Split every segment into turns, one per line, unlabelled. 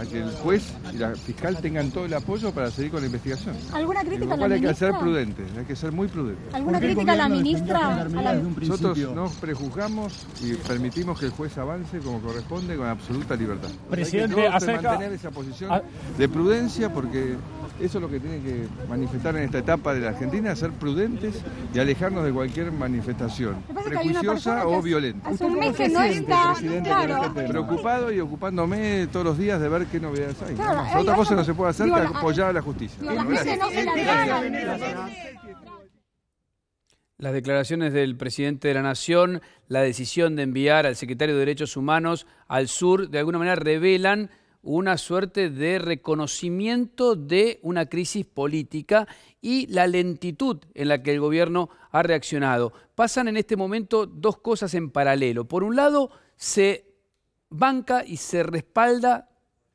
a que el juez y la fiscal tengan todo el apoyo para seguir con la investigación. ¿Alguna crítica a la ministra? hay que ser prudentes, hay que ser muy prudentes. ¿Alguna crítica a la ministra? Nosotros no prejuzgamos y permitimos que el juez avance como corresponde con absoluta libertad. Presidente, hay que mantener esa posición de prudencia porque eso es lo que tiene que manifestar en esta etapa de la Argentina, ser prudentes y alejarnos de cualquier manifestación, prejuiciosa o violenta. no está, preocupado y ocupándome todos los días de
ver qué novedades hay. otra cosa no se puede hacer apoyar a la justicia. las declaraciones del presidente de la Nación, la decisión de enviar al secretario de Derechos Humanos al sur, de alguna manera revelan una suerte de reconocimiento de una crisis política y la lentitud en la que el gobierno ha reaccionado. Pasan en este momento dos cosas en paralelo. Por un lado, se banca y se respalda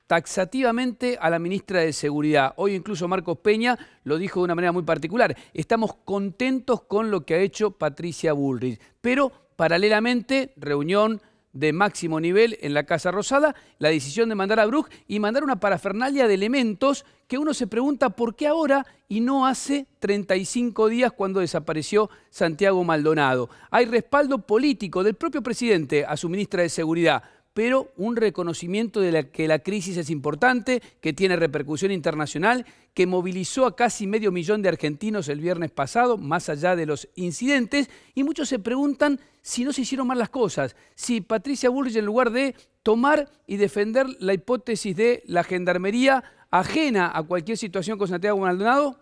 taxativamente a la ministra de Seguridad. Hoy incluso Marcos Peña lo dijo de una manera muy particular. Estamos contentos con lo que ha hecho Patricia Bullrich, pero paralelamente reunión de máximo nivel en la Casa Rosada, la decisión de mandar a Brug y mandar una parafernalia de elementos que uno se pregunta por qué ahora y no hace 35 días cuando desapareció Santiago Maldonado. Hay respaldo político del propio presidente a su ministra de Seguridad, pero un reconocimiento de que la crisis es importante, que tiene repercusión internacional, que movilizó a casi medio millón de argentinos el viernes pasado, más allá de los incidentes, y muchos se preguntan si no se hicieron mal las cosas, si Patricia Bullrich en lugar de tomar y defender la hipótesis de la gendarmería ajena a cualquier situación con Santiago Maldonado,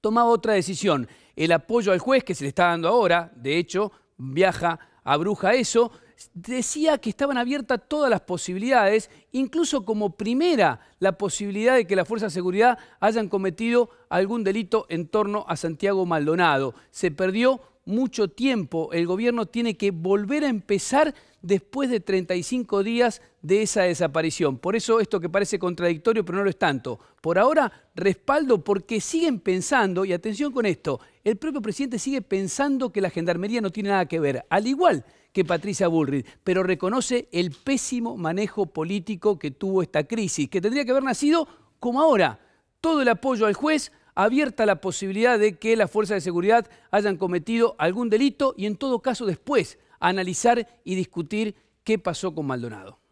tomaba otra decisión. El apoyo al juez que se le está dando ahora, de hecho, viaja a Bruja eso, decía que estaban abiertas todas las posibilidades, incluso como primera la posibilidad de que las fuerzas de seguridad hayan cometido algún delito en torno a Santiago Maldonado. Se perdió mucho tiempo, el gobierno tiene que volver a empezar después de 35 días de esa desaparición. Por eso esto que parece contradictorio, pero no lo es tanto. Por ahora, respaldo porque siguen pensando, y atención con esto, el propio presidente sigue pensando que la gendarmería no tiene nada que ver, al igual que Patricia Bullrich, pero reconoce el pésimo manejo político que tuvo esta crisis, que tendría que haber nacido como ahora. Todo el apoyo al juez, abierta la posibilidad de que las fuerzas de seguridad hayan cometido algún delito y en todo caso después analizar y discutir qué pasó con Maldonado.